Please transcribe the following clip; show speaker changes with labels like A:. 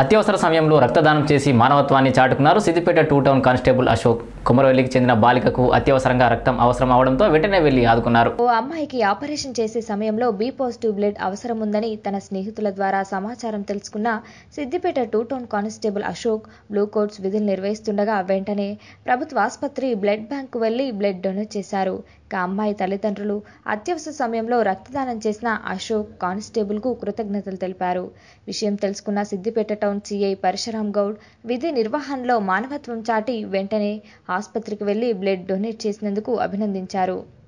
A: అత్యవసర సమయంలో రక్తదానం చేసి మానవత్వాన్ని చాటుకున్నారు Siddipet two town constable Ashok కుమరవెల్లికి చెందిన బాలికకు అత్యవసరంగా రక్తం అవసరం అవడంతో వెంటనే వెళ్లి ఆదుకున్నారు
B: ఓ అమ్మాయికి ఆపరేషన్ చేసే సమయంలో బి పాజిటివ్ బ్లడ్ అవసరం ఉందని తన స్నేహితుల ద్వారా సమాచారం తెలుసుకున్న Siddipet two town constable Ashok blue coats విధులు నిర్వహిస్తుండగా వెంటనే ప్రభుత్వ ఆసుపత్రి బ్లడ్ బ్యాంకు వెళ్లి బ్లడ్ డొనేట్ చేశారు ఇక అమ్మాయి తల్లిదండ్రులు అత్యవసర సమయంలో రక్తదానం చేసిన అశోక్ కానిస్టేబుల్ కు కృతజ్ఞతలు తెలిపారు విషయం తెలుసుకున్న సిద్దిపేట టౌన్ సీఐ పరశురామ్ గౌడ్ విధి నిర్వహణలో మానవత్వం చాటి వెంటనే ఆసుపత్రికి వెళ్లి బ్లడ్ డొనేట్ చేసినందుకు అభినందించారు